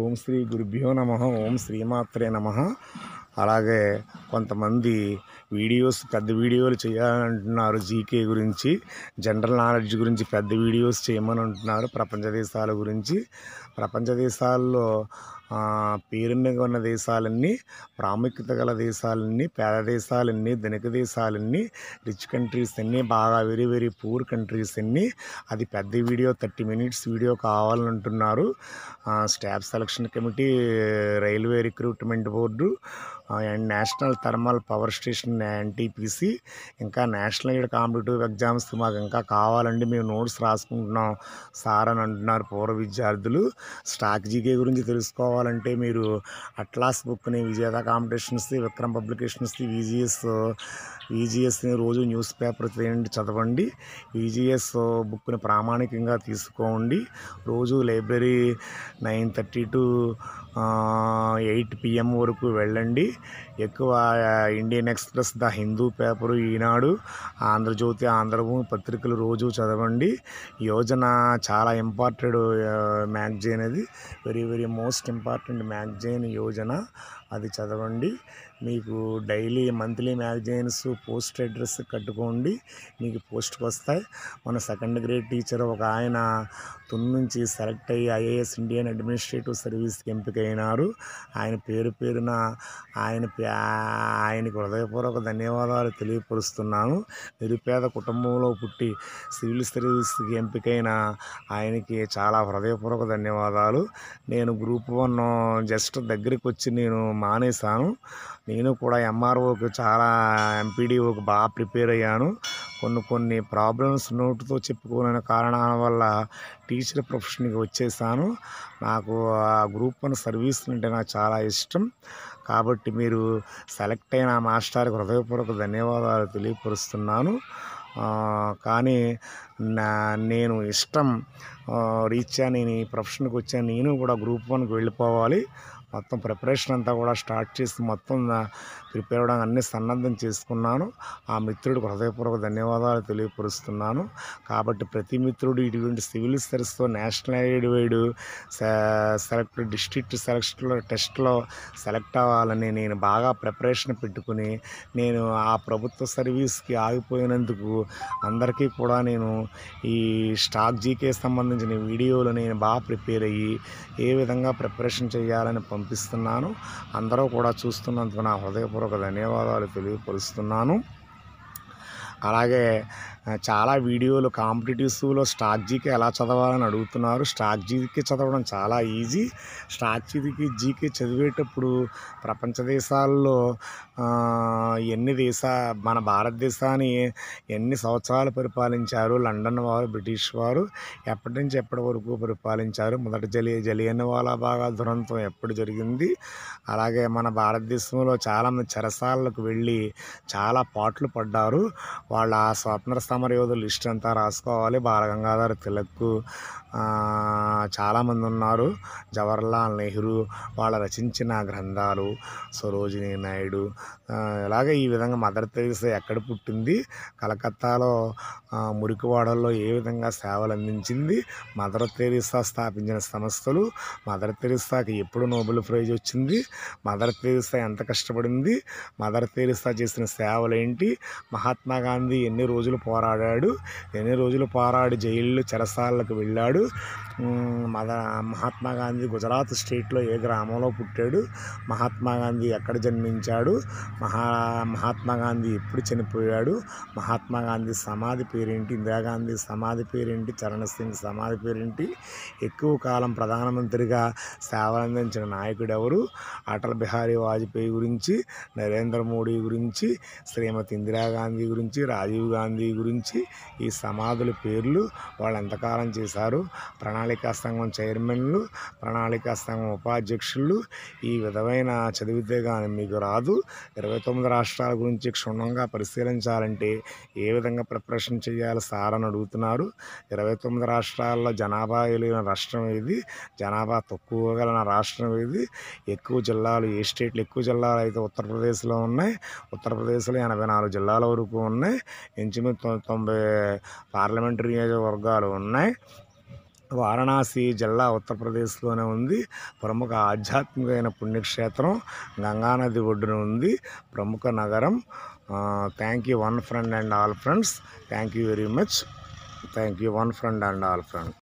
ఓం శ్రీ గురుభ్యో నమ ఓం శ్రీమాత్రే నమ అలాగే కొంతమంది వీడియోస్ పెద్ద వీడియోలు చేయాలంటున్నారు జీకే గురించి జనరల్ నాలెడ్జ్ గురించి పెద్ద వీడియోస్ చేయమని అంటున్నారు ప్రపంచ దేశాల గురించి ప్రపంచ దేశాల్లో పేరుని ఉన్న దేశాలన్నీ ప్రాముఖ్యత గల దేశాలన్నీ పేద దేశాలన్నీ ధనిక దేశాలన్నీ రిచ్ కంట్రీస్ అన్నీ బాగా వెరీ వెరీ పూర్ కంట్రీస్ అన్నీ అది పెద్ద వీడియో థర్టీ మినిట్స్ వీడియో కావాలంటున్నారు staff selection committee railway recruitment board and national thermal power station NTPC ఇంకా నేషనల్ ఇక్కడ కాంపిటేటివ్ ఎగ్జామ్స్ మాకు ఇంకా కావాలండి మేము నోట్స్ రాసుకుంటున్నాం సార్ అని అంటున్నారు పూర్వ విద్యార్థులు స్ట్రాటజీకే గురించి తెలుసుకోవాలి కావాలంటే మీరు అట్లాస్ బుక్ని విజేత కాంపిటీషన్స్ది విక్రమ్ పబ్లికేషన్స్ది విజిఎస్ విజిఎస్ని రోజు న్యూస్ పేపర్ తీయండి చదవండి విజిఎస్ బుక్ని ప్రామాణికంగా తీసుకోండి రోజు library nine thirty to eight PM వరకు వెళ్ళండి ఎక్కువ Indian Express the Hindu paper Eenadu Andhrajyothi Andhrabhoomi పత్రికలు రోజు చదవండి యోజన చాలా ఇంపార్టెడ్ మ్యాగజైన్ అది very very most important important magazine Yojana అది చదవండి మీకు daily monthly magazines post address కట్టుకోండి మీకు పోస్ట్కి వస్తాయి మన సెకండ్ గ్రేడ్ టీచర్ ఒక ఆయన తున్ నుంచి సెలెక్ట్ అయ్యి ఐఏఎస్ ఇండియన్ అడ్మినిస్ట్రేటివ్ సర్వీస్కి ఎంపికైనారు ఆయన పేరు పేరున ఆయన ఆయనకి హృదయపూర్వక ధన్యవాదాలు తెలియపరుస్తున్నాను నిరుపేద కుటుంబంలో పుట్టి సివిల్ సర్వీస్కి ఎంపికైన ఆయనకి చాలా హృదయపూర్వక ధన్యవాదాలు నేను గ్రూప్ వన్ మనం జస్ట్ దగ్గరికి వచ్చి నేను మానేశాను నేను కూడా ఎంఆర్ఓకి చాలా ఎంపీడీఓకి బాగా ప్రిపేర్ అయ్యాను కొన్ని కొన్ని ప్రాబ్లమ్స్ నోటుతో చెప్పుకోలేని కారణాల వల్ల టీచర్ ప్రొఫెషన్కి వచ్చేసాను నాకు ఆ గ్రూప్ అని సర్వీస్ అంటే నాకు చాలా ఇష్టం కాబట్టి మీరు సెలెక్ట్ అయిన మాస్టర్కి హృదయపూర్వక ధన్యవాదాలు తెలియపరుస్తున్నాను కానీ నా నేను ఇష్టం రీచ్ నేను ఈ ప్రొఫెషన్కి వచ్చాను నేను కూడా గ్రూప్ వన్కి వెళ్ళిపోవాలి మొత్తం ప్రిపరేషన్ అంతా కూడా స్టార్ట్ చేసి మొత్తం ప్రిపేర్ అవడానికి అన్ని సన్నద్ధం చేసుకున్నాను ఆ మిత్రుడికి హృదయపూర్వక ధన్యవాదాలు తెలియపరుస్తున్నాను కాబట్టి ప్రతి మిత్రుడు ఇటువంటి సివిల్ సర్వీస్తో national wide select district select టెస్ట్లో సెలెక్ట్ అవ్వాలని నేను బాగా ప్రిపరేషన్ పెట్టుకుని నేను ఆ ప్రభుత్వ సర్వీస్కి ఆగిపోయినందుకు అందరికీ కూడా నేను ఈ స్టాక్ జీకే సంబంధించిన వీడియోలు నేను బాగా ప్రిపేర్ అయ్యి ఏ విధంగా ప్రిపరేషన్ చేయాలని పంపిస్తున్నాను అందరూ కూడా చూస్తున్నందుకు నా హృదయపూర్వక ధన్యవాదాలు తెలియపరుస్తున్నాను అలాగే చాలా వీడియోలు కాంపిటేటివ్స్లో స్ట్రాటజీకి ఎలా చదవాలని అడుగుతున్నారు స్ట్రాటజీకి చదవడం చాలా ఈజీ స్ట్రాటజీకి జీకే చదివేటప్పుడు ప్రపంచ దేశాల్లో ఎన్ని దేశ మన భారతదేశాన్ని ఎన్ని సంవత్సరాలు పరిపాలించారు లండన్ వారు బ్రిటిష్ వారు ఎప్పటి నుంచి ఎప్పటి వరకు పరిపాలించారు మొదటి జలి జలియన్ వాళ్ళ బాగా దురంతం ఎప్పుడు జరిగింది అలాగే మన భారతదేశంలో చాలామంది చెరసాలకు వెళ్ళి చాలా పాటలు పడ్డారు వాళ్ళ ఆ స్వాతంత్ర సమర యోధులు లిస్ట్ అంతా రాసుకోవాలి బాలగంగాధర తిలక్ చాలామంది ఉన్నారు జవహర్లాల్ నెహ్రూ వాళ్ళు రచించిన గ్రంథాలు సరోజినీ నాయుడు ఇలాగే ఈ విధంగా మదర్ తెరీసా ఎక్కడ పుట్టింది కలకత్తాలో మురికివాడల్లో ఏ విధంగా సేవలు అందించింది మదర్ తెరీసా స్థాపించిన సంస్థలు మదర్ తెరీసాకి ఎప్పుడు నోబెల్ ప్రైజ్ వచ్చింది మదర్ తెరీసా ఎంత కష్టపడింది మదర్ తెరీసా చేసిన సేవలు ఏంటి మహాత్మా గాంధీ గాంధీ ఎన్ని రోజులు పోరాడాడు ఎన్ని రోజులు పోరాడి జైళ్ళు చెరసాలకు వెళ్ళాడు మద మహాత్మా గాంధీ గుజరాత్ స్టేట్లో ఏ గ్రామంలో పుట్టాడు మహాత్మా గాంధీ ఎక్కడ జన్మించాడు మహా మహాత్మా గాంధీ ఎప్పుడు చనిపోయాడు మహాత్మా గాంధీ సమాధి పేరేంటి ఇందిరాగాంధీ సమాధి పేరేంటి చరణ్ సింగ్ సమాధి పేరేంటి ఎక్కువ కాలం ప్రధానమంత్రిగా సేవలందించిన నాయకుడు ఎవరు అటల్ బిహారీ వాజ్పేయి గురించి నరేంద్ర మోడీ గురించి శ్రీమతి ఇందిరాగాంధీ గురించి రాజీవ్ గాంధీ గురించి ఈ సమాధుల పేర్లు వాళ్ళు ఎంతకాలం చేశారు ప్రణాళికా సంఘం చైర్మన్లు ప్రణాళికా సంఘం ఉపాధ్యక్షులు ఈ విధమైన చదివితే కానీ మీకు రాదు ఇరవై తొమ్మిది రాష్ట్రాల గురించి క్షుణ్ణంగా పరిశీలించాలంటే ఏ విధంగా ప్రిపరేషన్ చేయాలి సార్ అని అడుగుతున్నారు ఇరవై తొమ్మిది రాష్ట్రాల్లో జనాభా వెలిగిన రాష్ట్రం ఇది జనాభా తక్కువ గల రాష్ట్రం ఇది ఎక్కువ జిల్లాలు ఏ స్టేట్లు ఎక్కువ జిల్లాలు అయితే ఉత్తరప్రదేశ్లో ఉన్నాయి ఉత్తరప్రదేశ్లో ఎనభై నాలుగు జిల్లాల వరకు ఉన్నాయి ఇంచుమించు తొంభై పార్లమెంటరీ నియోజకవర్గాలు ఉన్నాయి వారణాసి జిల్లా ఉత్తరప్రదేశ్లోనే ఉంది ప్రముఖ ఆధ్యాత్మికమైన పుణ్యక్షేత్రం గంగానది ఒడ్డున ఉంది ప్రముఖ నగరం thank you one friend and all friends thank you very much thank you one friend and all friend